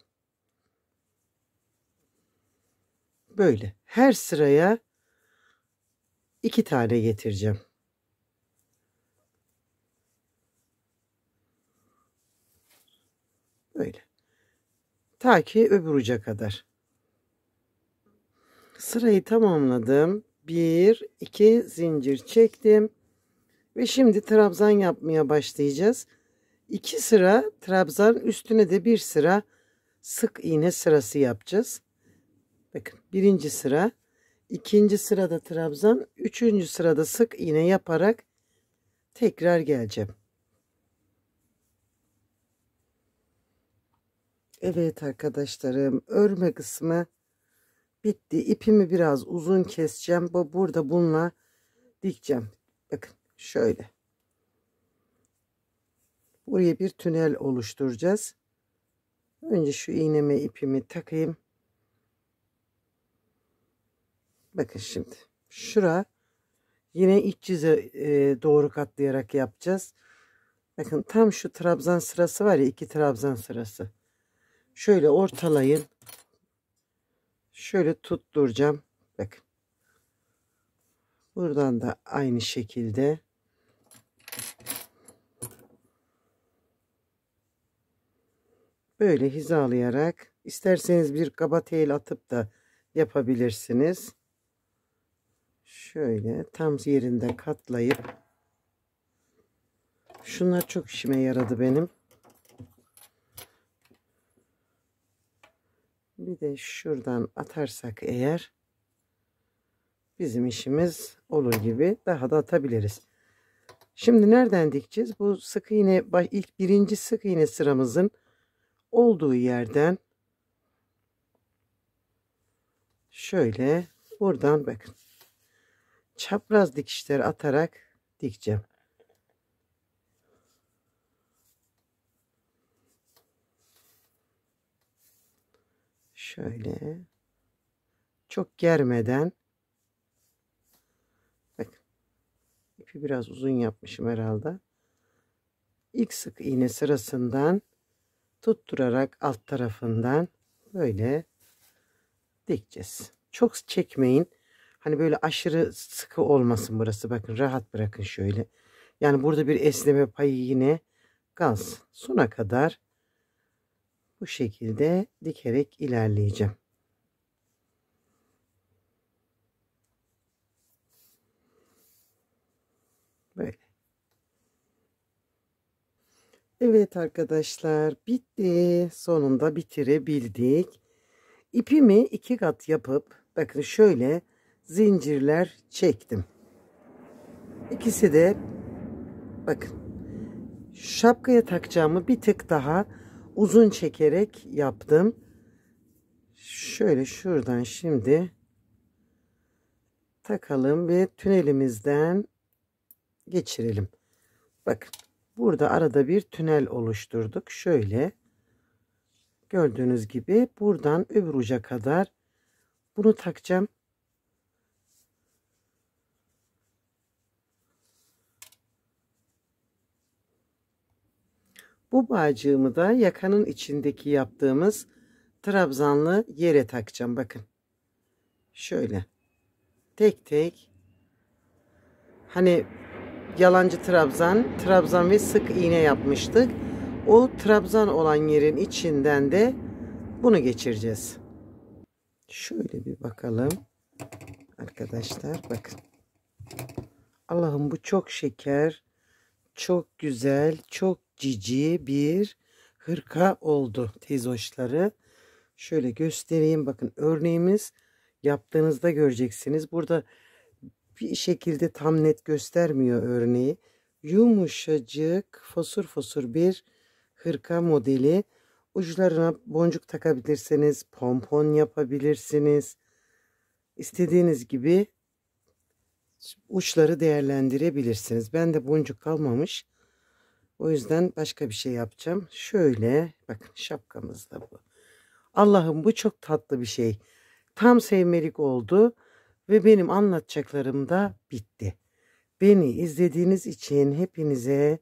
böyle her sıraya iki tane getireceğim. Böyle. Ta ki öbür uca kadar. Sırayı tamamladım. Bir, iki zincir çektim. Ve şimdi trabzan yapmaya başlayacağız. İki sıra trabzan üstüne de bir sıra sık iğne sırası yapacağız. Bakın birinci sıra. ikinci sırada trabzan. Üçüncü sırada sık iğne yaparak tekrar geleceğim. Evet arkadaşlarım örme kısmı bitti. İpimi biraz uzun keseceğim. Burada bununla dikeceğim. Bakın şöyle. Buraya bir tünel oluşturacağız. Önce şu iğneme ipimi takayım. Bakın şimdi. Şura yine iç yüze e, doğru katlayarak yapacağız. Bakın tam şu trabzan sırası var ya iki trabzan sırası. Şöyle ortalayın. Şöyle tutturacağım. Bakın. Buradan da aynı şekilde. Böyle hizalayarak isterseniz bir kaba tel atıp da yapabilirsiniz şöyle tam yerinde katlayıp şunlar çok işime yaradı benim. Bir de şuradan atarsak eğer bizim işimiz olur gibi daha da atabiliriz. Şimdi nereden dikeceğiz? Bu sık iğne ilk birinci sık iğne sıramızın olduğu yerden şöyle buradan bakın çapraz dikişler atarak dikeceğim. Şöyle çok germeden bak ipi biraz uzun yapmışım herhalde. İlk sık iğne sırasından tutturarak alt tarafından böyle dikeceğiz. Çok çekmeyin. Hani böyle aşırı sıkı olmasın burası. Bakın rahat bırakın şöyle. Yani burada bir esneme payı yine kalsın. Sona kadar bu şekilde dikerek ilerleyeceğim. Böyle. Evet arkadaşlar bitti. Sonunda bitirebildik. İpimi iki kat yapıp bakın şöyle zincirler çektim. İkisi de bakın şapkaya takacağımı bir tık daha uzun çekerek yaptım. Şöyle şuradan şimdi takalım ve tünelimizden geçirelim. Bakın burada arada bir tünel oluşturduk. Şöyle gördüğünüz gibi buradan öbür uca kadar bunu takacağım. Bu bağcığımı da yakanın içindeki yaptığımız trabzanlı yere takacağım. Bakın. Şöyle. Tek tek. Hani yalancı trabzan, trabzan ve sık iğne yapmıştık. O trabzan olan yerin içinden de bunu geçireceğiz. Şöyle bir bakalım. Arkadaşlar bakın. Allah'ım bu çok şeker çok güzel, çok cici bir hırka oldu tezoşları. Şöyle göstereyim bakın örneğimiz yaptığınızda göreceksiniz. Burada bir şekilde tam net göstermiyor örneği. Yumuşacık fosur fosur bir hırka modeli. Ucularına boncuk takabilirsiniz, pompon yapabilirsiniz. İstediğiniz gibi uçları değerlendirebilirsiniz. Ben de boncuk kalmamış. O yüzden başka bir şey yapacağım. Şöyle bakın şapkamız da bu. Allah'ım bu çok tatlı bir şey. Tam sevmelik oldu ve benim anlatacaklarım da bitti. Beni izlediğiniz için hepinize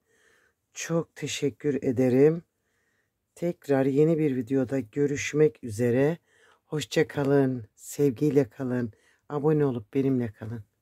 çok teşekkür ederim. Tekrar yeni bir videoda görüşmek üzere. Hoşça kalın, sevgiyle kalın, abone olup benimle kalın.